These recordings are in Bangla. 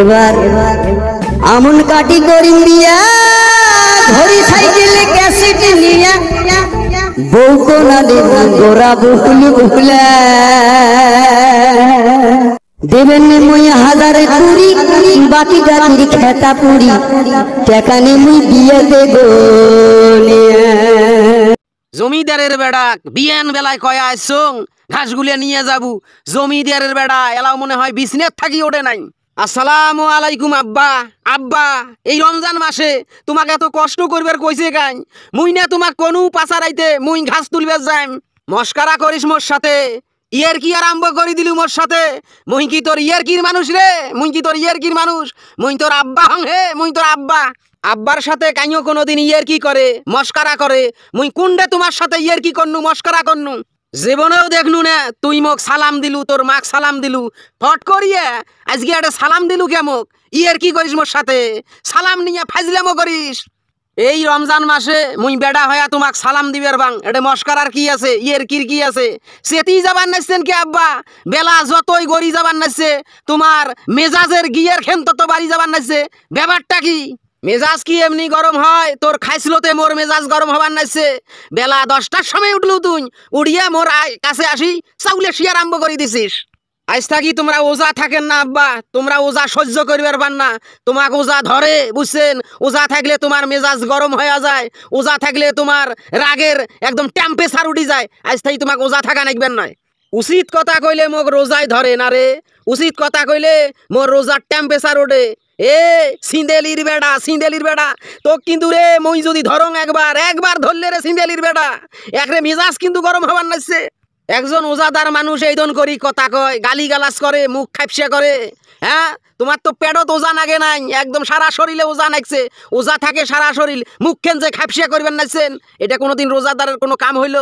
এবার আমন কাটি করি ধরি সাইকেলে ক্যাসেট নিয়া বউ কোনা দেব গোরা দেবেন মুই হাজারে কুড়ি বাকি গাতির খেতা পুরি টেকানে মুই বিয়ে দেব জমিদারের বেড়া বিয়ান বেলায় কয়া আইসং ঘাসগুলে নিয়ে যাবু জমিদারের বেড়া এলাও মনে হয় বিছনের থাকি ওঠে নাই আসসালামু আলাইকুম আব্বা আব্বা এই রমজান মাসে তোমাকে এত কষ্ট করবার কইছে কাই মুই না তোমাক কোনো পাচারাইতে মুই ঘাস তুলবার যাইম মস্কারা করিস মোর সাথে ইয়ার কি আরম্ভ করে দিলি মোর সাথে মুই কি তোর ইয়ার কির মানুষ রে মুই কি তোর ইয়ার কির মানুষ মুই তোর আব্বা হং হে মুই তোর আব্বা আব্বার সাথে কাইও কোনোদিন ইয়ার কি করে মস্কারা করে মুই কুন্ডে তোমার সাথে ইয়ার কি করনু মস্কারা করনু জীবনেও দেখনু না তুই মোক সালাম দিলু তোর মাক সালাম দিলু ফট করিয়ে আজকে একটা সালাম দিলু কে মোক ইয়ের কি করিস মোর সাথে সালাম নিয়ে ফাজলামো করিস এই রমজান মাসে মুই বেডা হয়া তোমাক সালাম দিবের বাং এটা মস্কারার কি আছে ইয়ের কির কি আছে সেতি যাবার নাচছেন কে আব্বা বেলা যতই গড়ি যাবার নাচছে তোমার মেজাজের গিয়ের খেন তত বাড়ি যাবার নাচছে ব্যাপারটা কি মেজাজ কি এমনি গরম হয় তোর খাইছিলতে মোর মেজাজ গরম হবার নাইছে বেলা দশটার সময় উঠলো তুই উড়িয়া মোর কাছে আসি চাউলে শিয়ার আরম্ভ করে দিছিস আজ থাকি তোমরা ওজা থাকেন না আব্বা তোমরা ওজা সহ্য করিবার পার না তোমাকে ওজা ধরে বুঝছেন ওজা থাকলে তোমার মেজাজ গরম হয়ে যায় ওজা থাকলে তোমার রাগের একদম টেম্পেচার উঠে যায় আজ থাকি তোমাকে ওজা থাকা নাকবেন নয় উচিত কথা কইলে মোক রোজাই ধরে না রে উচিত কথা কইলে মোর রোজার টেম্পেচার ওঠে এ সিন্দেলির বেড়া সিন্দেলির বেড়া তো কিন্তু রে মই যদি ধরং একবার একবার ধরলে রে সিন্দেলির বেড়া একরে মিজাজ কিন্তু গরম হবার নাইছে একজন ওজাদার মানুষ এইদন করি কথা কয় গালি গালাস করে মুখ খাপসা করে হ্যাঁ তোমার তো পেটত ওজা নাগে নাই একদম সারা শরীরে ওজা নাগছে ওজা থাকে সারা শরীর মুখেন যে খাপসিয়া করবেন নাইছেন এটা কোনোদিন রোজাদারের কোনো কাম হইল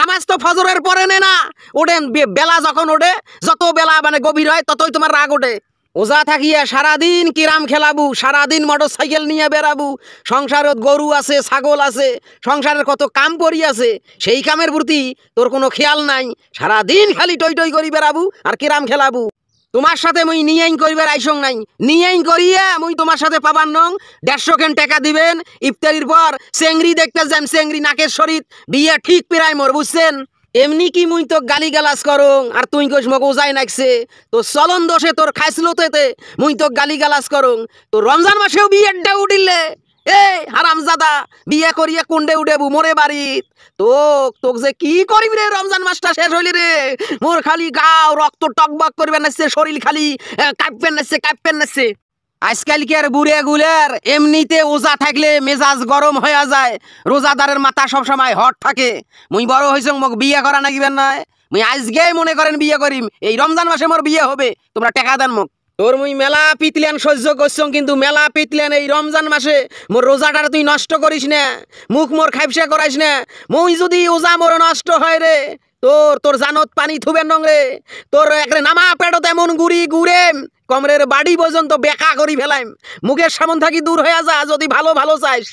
নামাজ তো ফজরের পরে নে না ওঠেন বেলা যখন ওঠে যত বেলা মানে গভীর হয় ততই তোমার রাগ ওঠে ওজা থাকিয়া সারাদিন কিরাম খেলাবু সারাদিন মোটর সাইকেল নিয়ে বেড়াবু সংসারত গরু আছে ছাগল আছে সংসারের কত কাম করি আছে সেই কামের প্রতি তোর কোনো খেয়াল নাই সারাদিন খালি টই টই করি বেড়াবু আর কিরাম খেলাবু তোমার সাথে মুই নিয়াইন করিবার আইসং নাই নিয়াইন করিয়া মুই তোমার সাথে পাবার নং দেড়শো কেন টাকা দিবেন ইফতারির পর চেংড়ি দেখতে যাম চেংড়ি নাকের শরীর বিয়া ঠিক পেরায় মোর বুঝছেন এমনি কি মুই তো গালি গালাস করং আর তুই কোষ মগ উজাই নাকছে তো চলন দোষে তোর খাইছিল তেতে মুই তো গালি গালাস করং তো রমজান মাসেও ডা উঠিলে এই হারামজাদা বিয়ে করিয়া কুন্ডে উঠেবু মোরে বাড়িত তোক তোক যে কি করিবি রে রমজান মাসটা শেষ হইলি রে মোর খালি গাও রক্ত টকবাক করবে নাচছে শরীর খালি কাঁপবেন নাচছে কাঁপবেন নাচছে আজকালকার বুড়ে গুলের এমনিতে ওজা থাকলে মেজাজ গরম হয়ে যায় রোজাদারের মাথা সবসময় হট থাকে মুই বড় হয়েছ মোক বিয়ে করা নাকিবেন নয় মুই আজকেই মনে করেন বিয়ে করিম এই রমজান মাসে মোর বিয়ে হবে তোমরা টেকা দেন মোক তোর মুই মেলা পিতলেন সহ্য করছং কিন্তু মেলা পিতলেন এই রমজান মাসে মোর রোজাটার তুই নষ্ট করিস না মুখ মোর খাইপসা করাইস না মুই যদি ওজা মোর নষ্ট হয় রে তোর তোর জানত পানি থুবেন নং রে তোর একরে নামা পেটো এমন গুড়ি গুড়ে কমরের বাড়ি পর্যন্ত বেকা করি ফেলাইম মুখের সামন থাকি দূর হয়ে যা যদি ভালো ভালো চাইস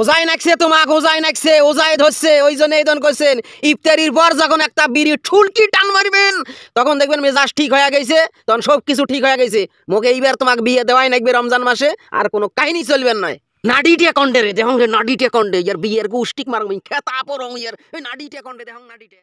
ওজাই নাকছে তোমাক ওজাই নাকছে ওজাই ধরছে ওই জন্য এই করছেন ইফতারির পর যখন একটা বিড়ি ঠুলকি টান মারবেন তখন দেখবেন মেজাজ ঠিক হয়ে গেছে তখন সব কিছু ঠিক হয়ে গেছে মোকে এইবার তোমাক বিয়ে দেওয়াই নাকবে রমজান মাসে আর কোনো কাহিনী চলবেন নয় নাডিটিয়া কন্ডে রে দেখুন নাডিটিয়া কন্ডে ইয়ার বিয়ের গুষ্টিক মারবেন খেতা পরং ইয়ার নাডিটিয়া কন্ডে দেহং নাডিটিয়া